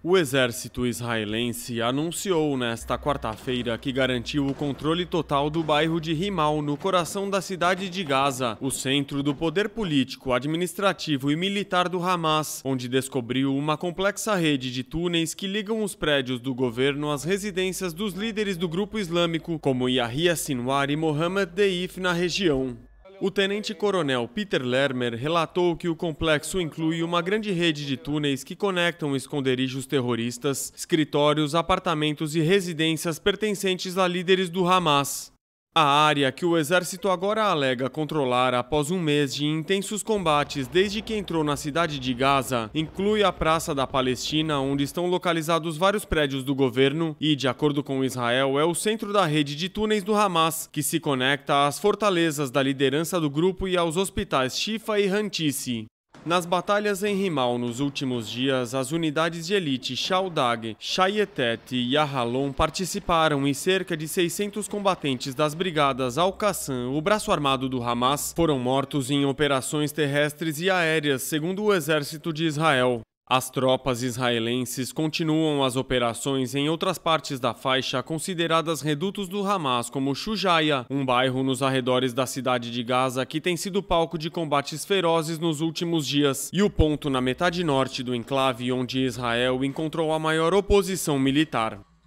O exército israelense anunciou nesta quarta-feira que garantiu o controle total do bairro de Rimal, no coração da cidade de Gaza, o centro do poder político, administrativo e militar do Hamas, onde descobriu uma complexa rede de túneis que ligam os prédios do governo às residências dos líderes do grupo islâmico, como Yahya Sinwar e Mohammed Deif, na região. O tenente-coronel Peter Lermer relatou que o complexo inclui uma grande rede de túneis que conectam esconderijos terroristas, escritórios, apartamentos e residências pertencentes a líderes do Hamas. A área que o exército agora alega controlar após um mês de intensos combates desde que entrou na cidade de Gaza inclui a Praça da Palestina, onde estão localizados vários prédios do governo, e, de acordo com Israel, é o centro da rede de túneis do Hamas, que se conecta às fortalezas da liderança do grupo e aos hospitais Shifa e Hantisi. Nas batalhas em Rimal nos últimos dias, as unidades de elite Chaldag, Chayetet e Ahalon participaram e cerca de 600 combatentes das brigadas Al-Qassam, o braço armado do Hamas, foram mortos em operações terrestres e aéreas, segundo o exército de Israel. As tropas israelenses continuam as operações em outras partes da faixa consideradas redutos do Hamas, como Shujaya, um bairro nos arredores da cidade de Gaza que tem sido palco de combates ferozes nos últimos dias, e o ponto na metade norte do enclave onde Israel encontrou a maior oposição militar.